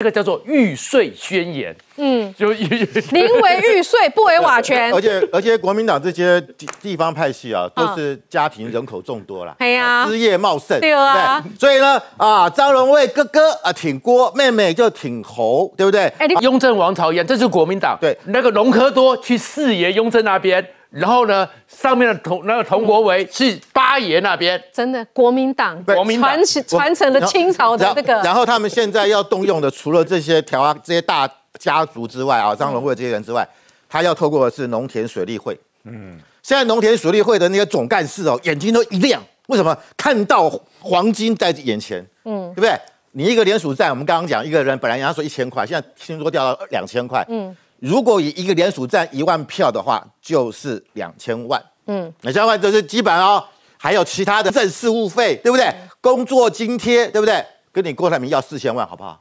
这个叫做“玉碎宣言”，嗯，就宁 为玉碎，不为瓦全。而且，而且国民党这些地地方派系啊，都是家庭人口众多了，枝叶茂盛。对啊，所以呢，啊，张荣卫哥哥啊，挺郭妹妹就挺侯，对不对？哎，雍正王朝一样，这是国民党。对，那个隆科多去四爷雍正那边。然后呢，上面的佟那个佟国维是八爷那边，真的国民党，国民传承传承了清朝的这个。然后他们现在要动用的，除了这些条啊这些大家族之外啊，张荣贵这些人之外，他要透过的是农田水利会。嗯，现在农田水利会的那些总干事哦，眼睛都一亮，为什么？看到黄金在眼前，嗯，对不对？你一个联署站，我们刚刚讲一个人本来人家说一千块，现在听说掉到两千块，嗯。如果以一个联署站一万票的话，就是两千万。嗯，那两千万这是基本哦，还有其他的正事务费，对不对？工作津贴，对不对？跟你郭台铭要四千万，好不好？